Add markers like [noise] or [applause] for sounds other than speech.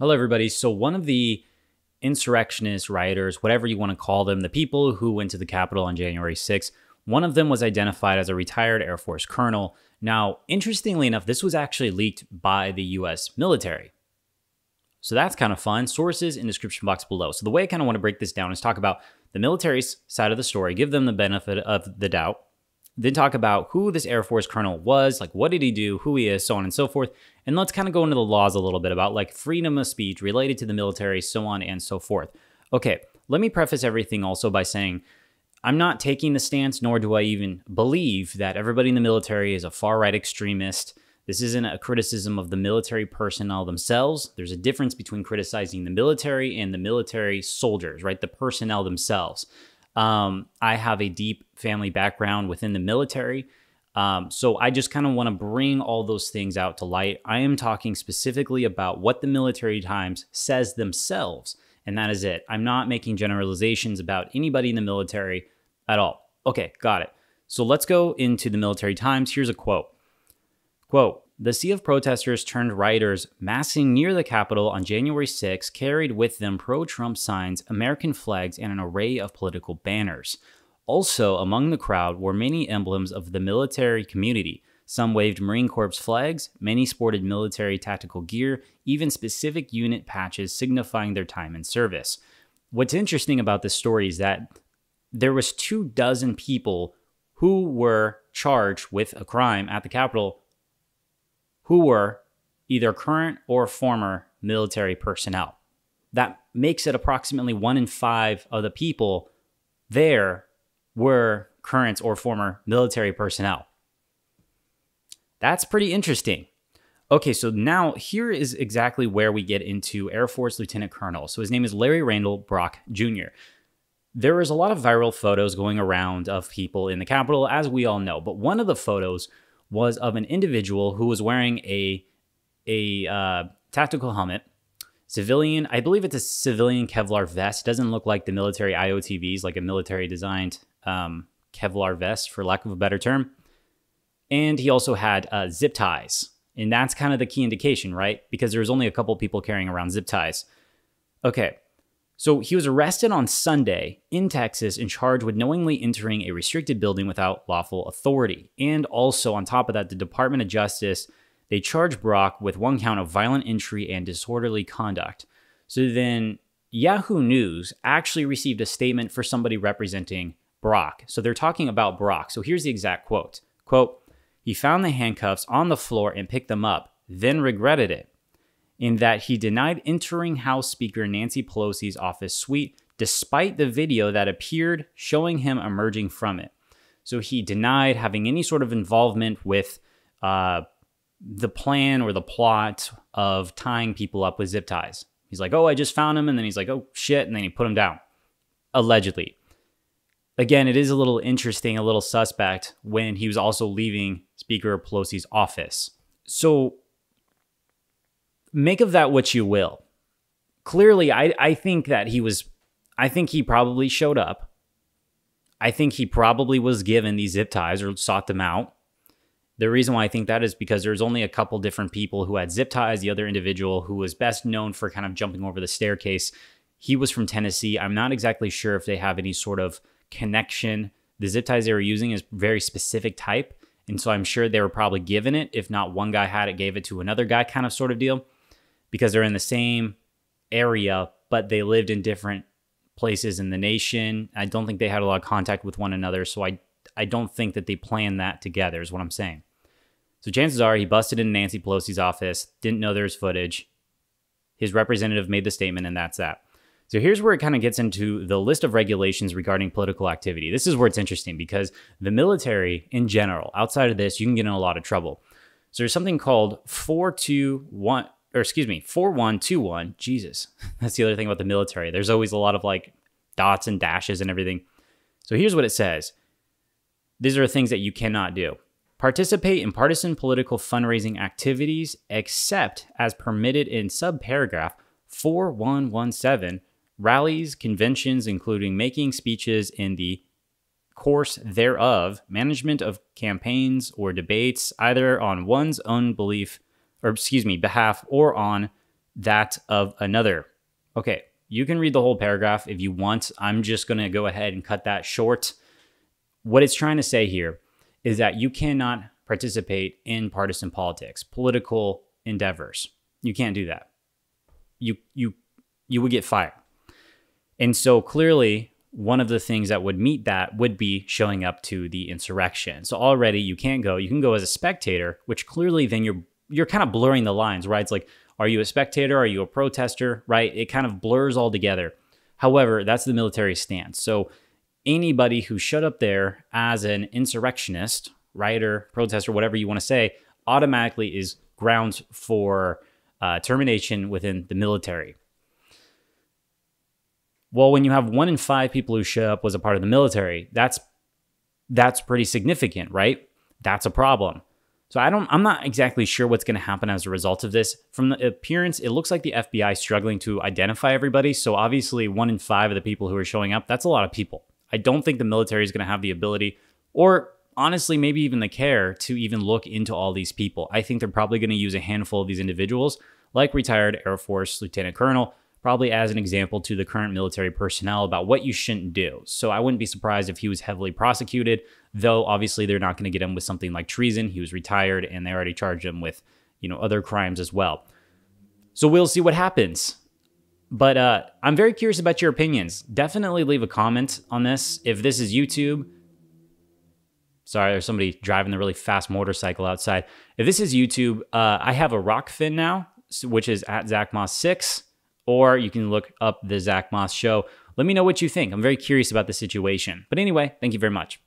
Hello, everybody. So, one of the insurrectionists, rioters, whatever you want to call them, the people who went to the Capitol on January 6th, one of them was identified as a retired Air Force colonel. Now, interestingly enough, this was actually leaked by the US military. So that's kind of fun. Sources in description box below. So the way I kind of want to break this down is talk about the military's side of the story, give them the benefit of the doubt, then talk about who this Air Force colonel was, like what did he do, who he is, so on and so forth. And let's kind of go into the laws a little bit about like freedom of speech related to the military, so on and so forth. Okay, let me preface everything also by saying I'm not taking the stance, nor do I even believe that everybody in the military is a far right extremist. This isn't a criticism of the military personnel themselves. There's a difference between criticizing the military and the military soldiers, right? The personnel themselves. Um, I have a deep family background within the military. Um, so I just kind of want to bring all those things out to light. I am talking specifically about what the military times says themselves, and that is it. I'm not making generalizations about anybody in the military at all. Okay, got it. So let's go into the military times. Here's a quote. Quote, the sea of protesters turned rioters massing near the Capitol on January 6 carried with them pro Trump signs, American flags, and an array of political banners. Also, among the crowd were many emblems of the military community. Some waved Marine Corps flags, many sported military tactical gear, even specific unit patches signifying their time in service. What's interesting about this story is that there was two dozen people who were charged with a crime at the Capitol who were either current or former military personnel. That makes it approximately one in five of the people there were current or former military personnel. That's pretty interesting. Okay, so now here is exactly where we get into Air Force Lieutenant Colonel. So his name is Larry Randall Brock Jr. There is a lot of viral photos going around of people in the Capitol, as we all know, but one of the photos was of an individual who was wearing a a uh, tactical helmet, civilian. I believe it's a civilian Kevlar vest. doesn't look like the military IOTVs, like a military designed um, Kevlar vest, for lack of a better term. And he also had uh, zip ties, and that's kind of the key indication, right? Because there's only a couple people carrying around zip ties. Okay, so he was arrested on Sunday in Texas and charged with knowingly entering a restricted building without lawful authority. And also, on top of that, the Department of Justice they charged Brock with one count of violent entry and disorderly conduct. So then Yahoo News actually received a statement for somebody representing Brock. So they're talking about Brock. So here's the exact quote. Quote, he found the handcuffs on the floor and picked them up, then regretted it in that he denied entering House Speaker Nancy Pelosi's office suite despite the video that appeared showing him emerging from it. So he denied having any sort of involvement with uh, the plan or the plot of tying people up with zip ties. He's like, oh, I just found him. And then he's like, oh, shit. And then he put him down, allegedly. Again, it is a little interesting, a little suspect when he was also leaving Speaker Pelosi's office. So make of that what you will. Clearly, I, I think that he was, I think he probably showed up. I think he probably was given these zip ties or sought them out. The reason why I think that is because there's only a couple different people who had zip ties. The other individual who was best known for kind of jumping over the staircase, he was from Tennessee. I'm not exactly sure if they have any sort of connection. The zip ties they were using is very specific type. And so I'm sure they were probably given it. If not one guy had it, gave it to another guy, kind of sort of deal because they're in the same area, but they lived in different places in the nation. I don't think they had a lot of contact with one another. So I, I don't think that they planned that together, is what I'm saying. So chances are he busted in Nancy Pelosi's office, didn't know there was footage. His representative made the statement, and that's that. So here's where it kind of gets into the list of regulations regarding political activity. This is where it's interesting because the military in general, outside of this, you can get in a lot of trouble. So there's something called 421 or excuse me, 4121. Jesus. [laughs] That's the other thing about the military. There's always a lot of like dots and dashes and everything. So here's what it says these are things that you cannot do. Participate in partisan political fundraising activities except as permitted in subparagraph 4117 rallies, conventions, including making speeches in the course thereof, management of campaigns or debates, either on one's own belief or excuse me, behalf or on that of another. Okay, you can read the whole paragraph if you want. I'm just going to go ahead and cut that short. What it's trying to say here is that you cannot participate in partisan politics, political endeavors. You can't do that. You you you would get fired. And so clearly one of the things that would meet that would be showing up to the insurrection. So already you can't go. You can go as a spectator, which clearly then you're you're kind of blurring the lines, right? It's like, are you a spectator? Are you a protester? Right? It kind of blurs all together. However, that's the military stance. So anybody who showed up there as an insurrectionist, rioter, protester, whatever you want to say, automatically is grounds for uh, termination within the military. Well, when you have one in five people who show up was a part of the military, that's that's pretty significant, right? That's a problem. So I don't I'm not exactly sure what's going to happen as a result of this. From the appearance, it looks like the FBI is struggling to identify everybody. So obviously, 1 in 5 of the people who are showing up, that's a lot of people. I don't think the military is going to have the ability or honestly maybe even the care to even look into all these people. I think they're probably going to use a handful of these individuals like retired Air Force Lieutenant Colonel probably as an example to the current military personnel about what you shouldn't do. So I wouldn't be surprised if he was heavily prosecuted. Though obviously they're not going to get him with something like treason. He was retired and they already charged him with, you know, other crimes as well. So we'll see what happens. But uh, I'm very curious about your opinions. Definitely leave a comment on this. If this is YouTube, sorry, there's somebody driving the really fast motorcycle outside. If this is YouTube, uh, I have a rock fin now, which is at Zach Moss 6, or you can look up the Zach Moss show. Let me know what you think. I'm very curious about the situation. But anyway, thank you very much.